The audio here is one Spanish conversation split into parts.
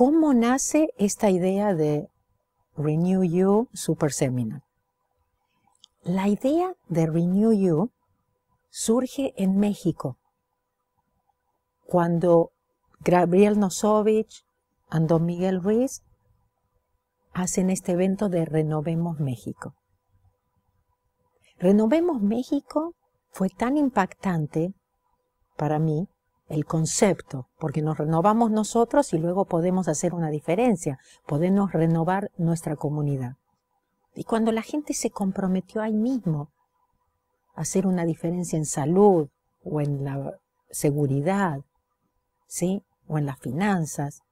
¿Cómo nace esta idea de Renew You Super Seminar? La idea de Renew You surge en México, cuando Gabriel Nosovich, y Don Miguel Ruiz hacen este evento de Renovemos México. Renovemos México fue tan impactante para mí el concepto, porque nos renovamos nosotros y luego podemos hacer una diferencia, podemos renovar nuestra comunidad. Y cuando la gente se comprometió ahí mismo a hacer una diferencia en salud o en la seguridad, ¿sí? o en las finanzas,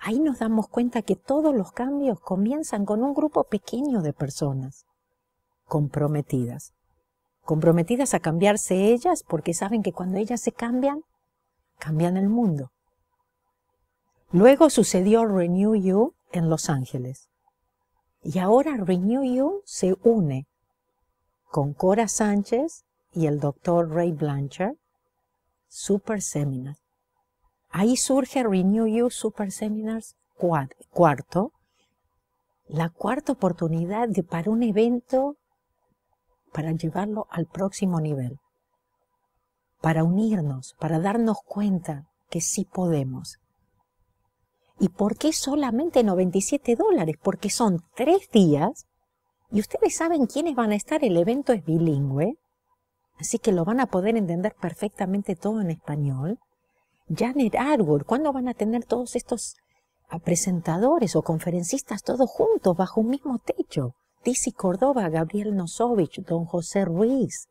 ahí nos damos cuenta que todos los cambios comienzan con un grupo pequeño de personas comprometidas. Comprometidas a cambiarse ellas porque saben que cuando ellas se cambian, cambian el mundo. Luego sucedió Renew You en Los Ángeles. Y ahora Renew You se une con Cora Sánchez y el doctor Ray Blanchard, Super Seminars. Ahí surge Renew You Super Seminars cuarto, la cuarta oportunidad de, para un evento para llevarlo al próximo nivel para unirnos, para darnos cuenta que sí podemos. ¿Y por qué solamente 97 dólares? Porque son tres días y ustedes saben quiénes van a estar. El evento es bilingüe, así que lo van a poder entender perfectamente todo en español. Janet Atwood, ¿cuándo van a tener todos estos ah, presentadores o conferencistas todos juntos bajo un mismo techo? Dizzy Córdoba, Gabriel Nosovich, Don José Ruiz,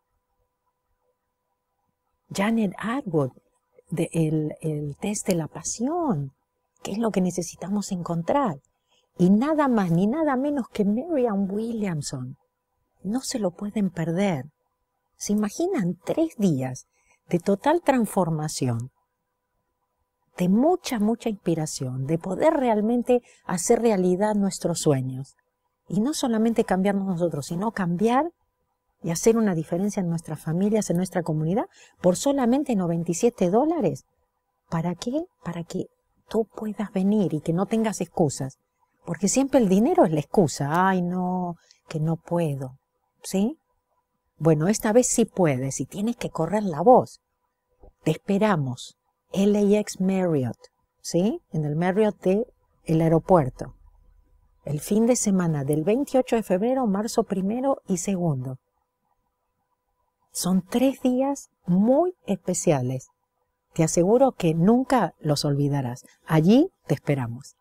Janet Atwood, de el, test de la pasión, ¿qué es lo que necesitamos encontrar. Y nada más ni nada menos que Marianne Williamson. No se lo pueden perder. ¿Se imaginan tres días de total transformación? de mucha, mucha inspiración, de poder realmente hacer realidad nuestros sueños. Y no solamente cambiarnos nosotros, sino cambiar y hacer una diferencia en nuestras familias, en nuestra comunidad, por solamente 97 dólares. ¿Para qué? Para que tú puedas venir y que no tengas excusas. Porque siempre el dinero es la excusa. Ay, no, que no puedo. ¿Sí? Bueno, esta vez sí puedes y tienes que correr la voz. Te esperamos. LAX Marriott. ¿Sí? En el Marriott del aeropuerto. El fin de semana del 28 de febrero, marzo primero y segundo. Son tres días muy especiales. Te aseguro que nunca los olvidarás. Allí te esperamos.